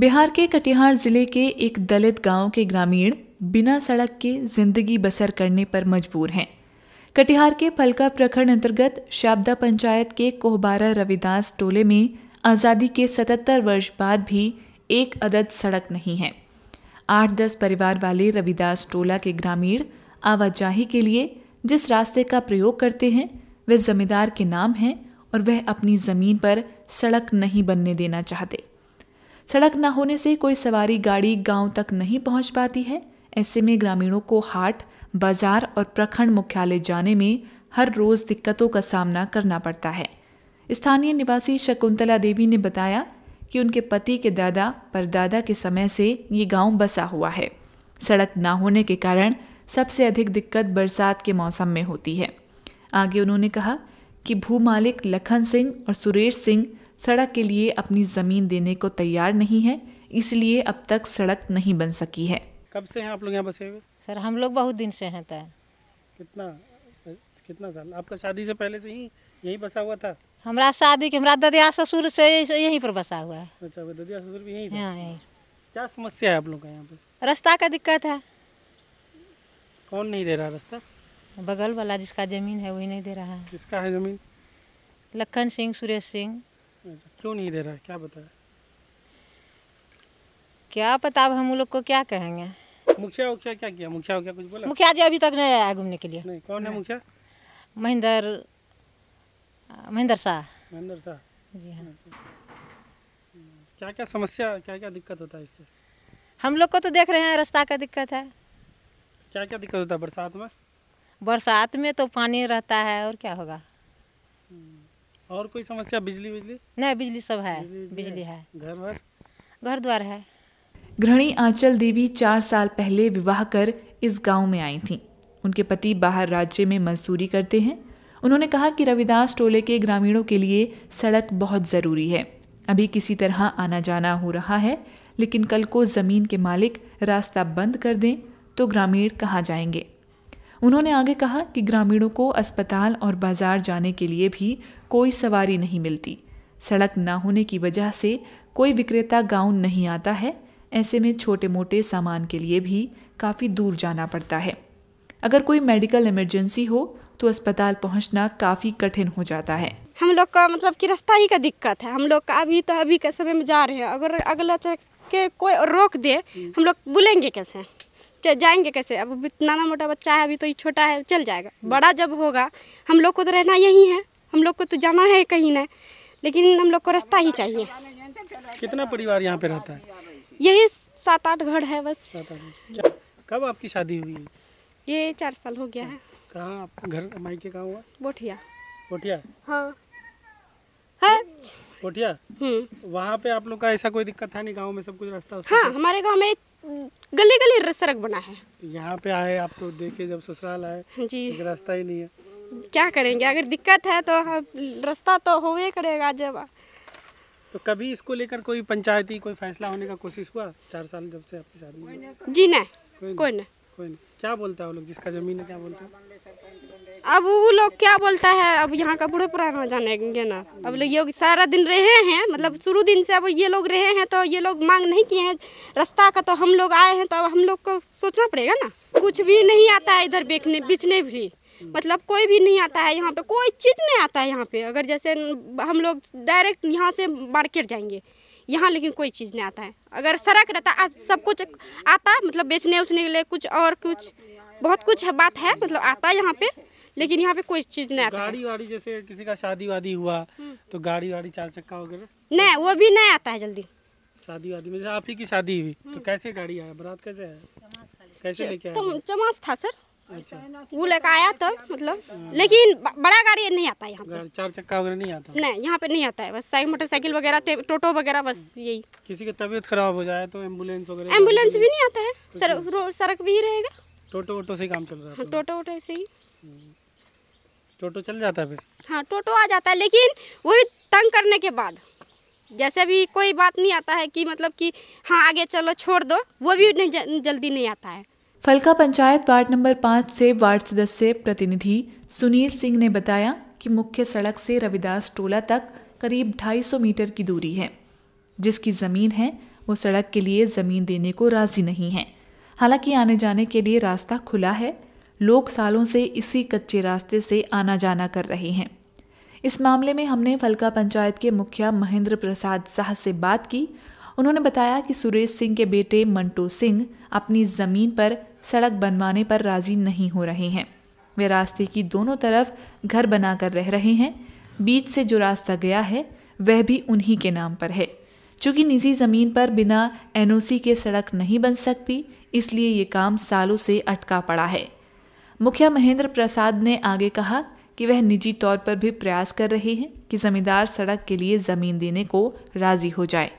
बिहार के कटिहार जिले के एक दलित गांव के ग्रामीण बिना सड़क के जिंदगी बसर करने पर मजबूर हैं कटिहार के फलका प्रखंड अंतर्गत शाबदा पंचायत के कोहबारा रविदास टोले में आज़ादी के 77 वर्ष बाद भी एक अदद सड़क नहीं है आठ दस परिवार वाले रविदास टोला के ग्रामीण आवाजाही के लिए जिस रास्ते का प्रयोग करते हैं वह जमींदार के नाम हैं और वह अपनी ज़मीन पर सड़क नहीं बनने देना चाहते सड़क न होने से कोई सवारी गाड़ी गांव तक नहीं पहुंच पाती है ऐसे में ग्रामीणों को हाट बाजार और प्रखंड मुख्यालय जाने में हर रोज दिक्कतों का सामना करना पड़ता है स्थानीय निवासी शकुंतला देवी ने बताया कि उनके पति के दादा परदादा के समय से ये गांव बसा हुआ है सड़क ना होने के कारण सबसे अधिक दिक्कत बरसात के मौसम में होती है आगे उन्होंने कहा कि भू मालिक लखन सिंह और सुरेश सिंह सड़क के लिए अपनी ज़मीन देने को तैयार नहीं है इसलिए अब तक सड़क नहीं बन सकी है कब से हैं आप लोग यहाँ बसे हुए सर हम लोग बहुत दिन से हैं तय कितना कितना साल आपका शादी से पहले से ही यही बसा हुआ था हमारा शादी के हमारा ददिया ससुर से यहीं पर बसा हुआ है अच्छा ददिया ससुर भी यहीं हाँ यहीं क्या समस्या है आप लोग का यहाँ पे रास्ता का दिक्कत है कौन नहीं दे रहा रास्ता बगल वाला जिसका जमीन है वही नहीं दे रहा है किसका है जमीन लखन सिंह सुरेश सिंह क्यों नहीं दे रहा है क्या बताया क्या पता अब हम लोग को क्या कहेंगे मुखिया क्या क्या किया मुखिया क्या कुछ बोला मुखिया जी अभी तक नहीं आया घूमने के लिए नहीं कौन है मुखिया महेंद्र महेंद्र शाह महेंद्र शाह जी हाँ क्या क्या समस्या क्या क्या दिक्कत होता है इससे हम लोग को तो देख रहे हैं रास्ता का दिक्कत है क्या क्या दिक्कत होता है बरसात में बरसात में तो पानी रहता है और क्या होगा हम्म। और कोई समस्या बिजली बिजली नहीं बिजली सब है बिजली, है घर घर घर द्वार है गृहिणी आंचल देवी चार साल पहले विवाह कर इस गांव में आई थी उनके पति बाहर राज्य में मजदूरी करते हैं उन्होंने कहा कि रविदास टोले के ग्रामीणों के लिए सड़क बहुत ज़रूरी है अभी किसी तरह आना जाना हो रहा है लेकिन कल को ज़मीन के मालिक रास्ता बंद कर दें तो ग्रामीण कहाँ जाएंगे उन्होंने आगे कहा कि ग्रामीणों को अस्पताल और बाजार जाने के लिए भी कोई सवारी नहीं मिलती सड़क ना होने की वजह से कोई विक्रेता गांव नहीं आता है ऐसे में छोटे मोटे सामान के लिए भी काफ़ी दूर जाना पड़ता है अगर कोई मेडिकल इमरजेंसी हो तो अस्पताल पहुंचना काफ़ी कठिन हो जाता है हम लोग का मतलब कि रास्ता ही का दिक्कत है हम लोग का अभी तो अभी के समय में जा रहे हैं अगर अगला के कोई रोक दे हम लोग बुलेंगे कैसे जाएंगे कैसे अब इतना मोटा बच्चा है अभी तो ये छोटा है चल जाएगा बड़ा जब होगा हम लोग को तो रहना यही है हम लोग को तो जाना है कहीं ना लेकिन हम लोग को रास्ता ही चाहिए कितना परिवार यहाँ पे रहता है यही सात आठ घर है बस कब आपकी शादी हुई ये चार साल हो गया है कहाँ आपका घर मायके कहाँ हुआ बोठिया बोठिया हाँ कोठिया हम्म। वहाँ पे आप लोग का ऐसा कोई दिक्कत है नहीं गाँव में सब कुछ रास्ता हाँ हमारे गाँव में गली गली सड़क बना है तो यहाँ पे आए आप तो देखे जब ससुराल आए हाँ जी रास्ता ही नहीं है क्या करेंगे अगर दिक्कत है तो रास्ता तो होवे करेगा जब तो कभी इसको लेकर कोई पंचायती कोई फैसला होने का कोशिश हुआ चार साल जब से आपकी शादी जी नहीं कोई नहीं कोई नहीं क्या बोलता है वो लोग जिसका जमीन है क्या बोलता है अब वो लोग क्या बोलता है अब यहाँ का बूढ़े पुराना जानेंगे ना अब लोग सारा दिन रहे हैं मतलब शुरू दिन से अब ये लोग रहे हैं तो ये लोग मांग नहीं किए हैं रास्ता का तो हम लोग आए हैं तो अब हम लोग को सोचना पड़ेगा ना कुछ भी नहीं आता है इधर बेचने बेचने भी मतलब कोई भी नहीं आता है यहाँ पे कोई चीज़ नहीं आता है यहाँ पे अगर जैसे हम लोग डायरेक्ट यहाँ से मार्केट जाएंगे यहाँ लेकिन कोई चीज़ नहीं आता है अगर सड़क रहता सब कुछ आता मतलब बेचने उचने के लिए कुछ और कुछ बहुत कुछ है बात है मतलब आता है यहाँ पे लेकिन यहाँ पे कोई चीज नहीं आता गाड़ी वाड़ी जैसे किसी का शादी वादी हुआ हम्म। तो गाड़ी वाड़ी चार चक्का वगैरह नहीं वो भी नहीं आता है जल्दी शादी वादी में आप ही की शादी हुई तो हम्म। कैसे गाड़ी आया बरात कैसे आया कैसे लेके चमास था सर अच्छा। वो लेकर आया तब मतलब लेकिन बड़ा गाड़ी नहीं आता यहाँ पे चार चक्का वगैरह नहीं आता नहीं यहाँ पे नहीं आता है बस साइकिल मोटरसाइकिल वगैरह टोटो वगैरह बस यही किसी की तबीयत खराब हो जाए तो एम्बुलेंस वगैरह एम्बुलेंस भी नहीं आता है अच्छा। सड़क भी रहेगा टोटो वोटो से काम चल रहा है टोटो वोटो ऐसे ही हम्म। टोटो चल जाता है फिर हाँ टोटो आ जाता है लेकिन वो भी तंग करने के बाद जैसे भी कोई बात नहीं आता है कि मतलब कि हाँ आगे चलो छोड़ दो वो भी नहीं जल्दी नहीं आता है फलका पंचायत वार्ड नंबर पाँच से वार्ड सदस्य प्रतिनिधि सुनील सिंह ने बताया कि मुख्य सड़क से रविदास टोला तक करीब 250 मीटर की दूरी है जिसकी ज़मीन है वो सड़क के लिए ज़मीन देने को राज़ी नहीं है हालांकि आने जाने के लिए रास्ता खुला है लोग सालों से इसी कच्चे रास्ते से आना जाना कर रहे हैं इस मामले में हमने फलका पंचायत के मुखिया महेंद्र प्रसाद शाह से बात की उन्होंने बताया कि सुरेश सिंह के बेटे मंटो सिंह अपनी ज़मीन पर सड़क बनवाने पर राज़ी नहीं हो रहे हैं वे रास्ते की दोनों तरफ घर बनाकर रह रहे हैं बीच से जो रास्ता गया है वह भी उन्हीं के नाम पर है चूंकि निजी ज़मीन पर बिना एनओसी के सड़क नहीं बन सकती इसलिए ये काम सालों से अटका पड़ा है मुखिया महेंद्र प्रसाद ने आगे कहा कि वह निजी तौर पर भी प्रयास कर रहे हैं कि जमींदार सड़क के लिए जमीन देने को राजी हो जाए